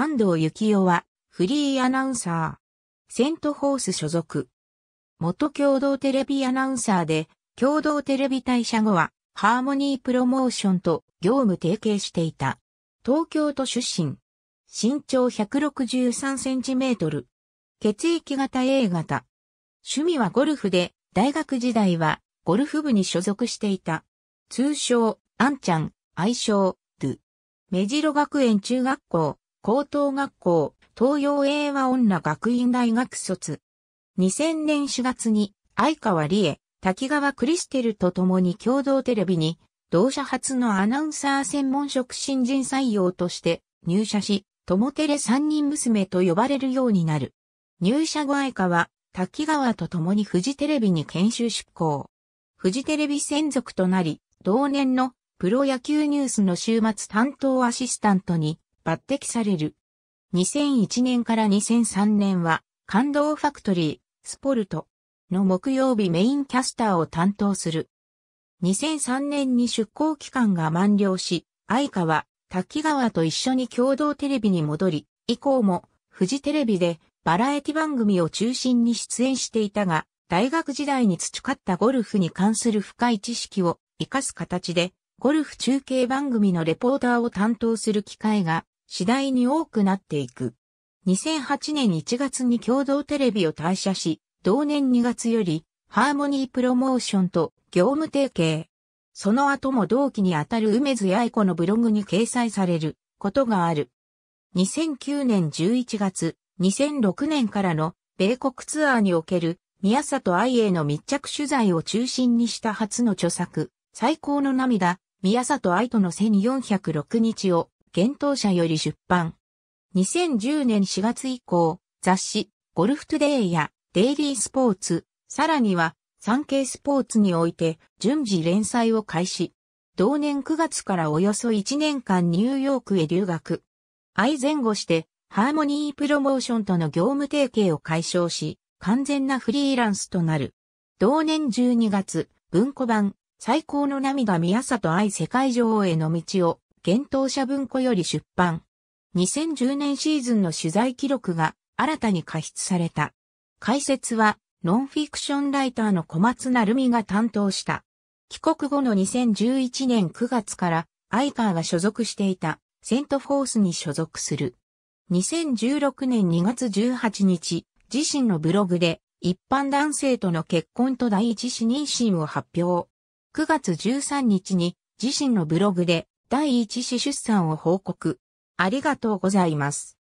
安藤幸雄は、フリーアナウンサー。セントホース所属。元共同テレビアナウンサーで、共同テレビ退社後は、ハーモニープロモーションと業務提携していた。東京都出身。身長163センチメートル。血液型 A 型。趣味はゴルフで、大学時代はゴルフ部に所属していた。通称、あんちゃん、愛称、ドゥ。目白学園中学校、高等学校、東洋英和女学院大学卒。2000年4月に、相川理恵、滝川クリステルと共に共同テレビに、同社初のアナウンサー専門職新人採用として入社し、友テレ三人娘と呼ばれるようになる。入社後相川、滝川と共にフジテレビに研修出向。フジテレビ専属となり、同年のプロ野球ニュースの週末担当アシスタントに抜擢される。2001年から2003年は、感動ファクトリー、スポルトの木曜日メインキャスターを担当する。2003年に出向期間が満了し、相川、滝川と一緒に共同テレビに戻り、以降も、フジテレビでバラエティ番組を中心に出演していたが、大学時代に培ったゴルフに関する深い知識を活かす形で、ゴルフ中継番組のレポーターを担当する機会が次第に多くなっていく。2008年1月に共同テレビを退社し、同年2月より、ハーモニープロモーションと業務提携。その後も同期にあたる梅津八重子のブログに掲載されることがある。2009年11月、2006年からの米国ツアーにおける宮里愛への密着取材を中心にした初の著作、最高の涙、宮里愛との1406日を厳冬社より出版。2010年4月以降、雑誌、ゴルフトゥデイやデイリースポーツ、さらには、ケイスポーツにおいて順次連載を開始。同年9月からおよそ1年間ニューヨークへ留学。愛前後して、ハーモニープロモーションとの業務提携を解消し、完全なフリーランスとなる。同年12月、文庫版、最高の涙宮里愛世界女王への道を幻冬舎文庫より出版。2010年シーズンの取材記録が新たに加筆された。解説は、ノンフィクションライターの小松成美が担当した。帰国後の2011年9月から、アイカーが所属していた、セントフォースに所属する。2016年2月18日、自身のブログで、一般男性との結婚と第一子妊娠を発表。9月13日に、自身のブログで、第一子出産を報告。ありがとうございます。